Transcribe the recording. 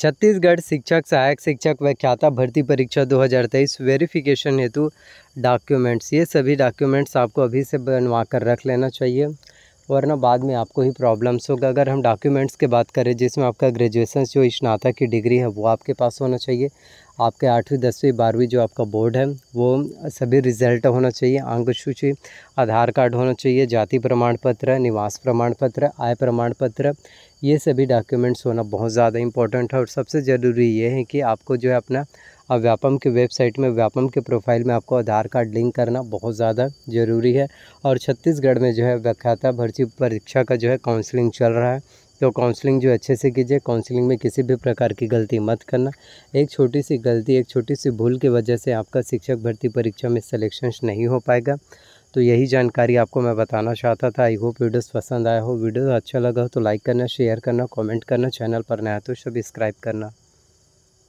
छत्तीसगढ़ शिक्षक सहायक शिक्षक व्याख्याता भर्ती परीक्षा 2023 वेरिफिकेशन हेतु डॉक्यूमेंट्स ये सभी डॉक्यूमेंट्स आपको अभी से बनवा कर रख लेना चाहिए वरना बाद में आपको ही प्रॉब्लम्स होगा अगर हम डॉक्यूमेंट्स की बात करें जिसमें आपका ग्रेजुएशन जो स्नातक की डिग्री है वो आपके पास होना चाहिए आपके आठवीं दसवीं बारहवीं जो आपका बोर्ड है वो सभी रिज़ल्ट होना चाहिए अंक सूची आधार कार्ड होना चाहिए जाति प्रमाण पत्र निवास प्रमाण पत्र आय प्रमाण पत्र ये सभी डॉक्यूमेंट्स होना बहुत ज़्यादा इंपॉर्टेंट है और सबसे ज़रूरी ये है कि आपको जो है अपना व्यापम की वेबसाइट में व्यापम के प्रोफाइल में आपको आधार कार्ड लिंक करना बहुत ज़्यादा ज़रूरी है और छत्तीसगढ़ में जो है व्याख्याता भर्ती परीक्षा का जो है काउंसलिंग चल रहा है तो काउंसलिंग जो अच्छे से कीजिए काउंसलिंग में किसी भी प्रकार की गलती मत करना एक छोटी सी गलती एक छोटी सी भूल की वजह से आपका शिक्षक भर्ती परीक्षा में सिलेक्शन नहीं हो पाएगा तो यही जानकारी आपको मैं बताना चाहता था आई होप वीडियोस पसंद आया हो वीडियो अच्छा लगा हो तो लाइक करना शेयर करना कमेंट करना चैनल पर नया तो सब्सक्राइब करना